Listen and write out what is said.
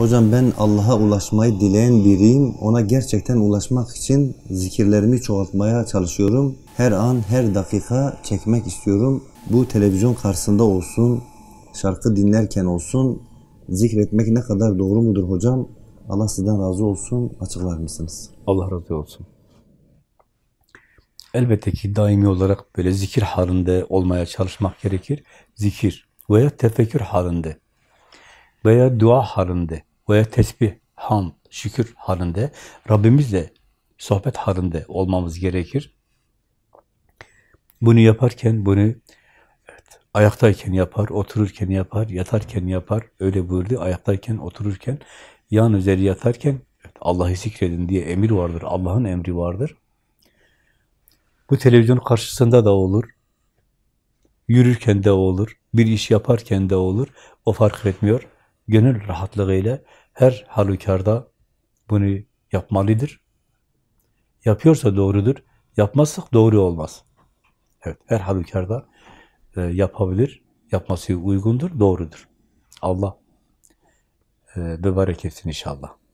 Hocam ben Allah'a ulaşmayı dileyen biriyim. Ona gerçekten ulaşmak için zikirlerimi çoğaltmaya çalışıyorum. Her an, her dakika çekmek istiyorum. Bu televizyon karşısında olsun, şarkı dinlerken olsun. Zikretmek ne kadar doğru mudur hocam? Allah sizden razı olsun. Açıklar mısınız? Allah razı olsun. Elbette ki daimi olarak böyle zikir halinde olmaya çalışmak gerekir. Zikir veya tefekkür halinde veya dua halinde veya tesbih, ham, şükür halinde, Rabbimizle sohbet halinde olmamız gerekir. Bunu yaparken, bunu evet, ayaktayken yapar, otururken yapar, yatarken yapar, öyle buyurdu, ayaktayken, otururken, yan üzeri yatarken, evet, Allah'ı zikredin diye emir vardır, Allah'ın emri vardır. Bu televizyon karşısında da olur, yürürken de olur, bir iş yaparken de olur, o fark etmiyor. Gönül rahatlığıyla her halükarda bunu yapmalıdır. Yapıyorsa doğrudur, yapmazsak doğru olmaz. Evet, her halükarda e, yapabilir, yapması uygundur, doğrudur. Allah e, mübarek etsin inşallah.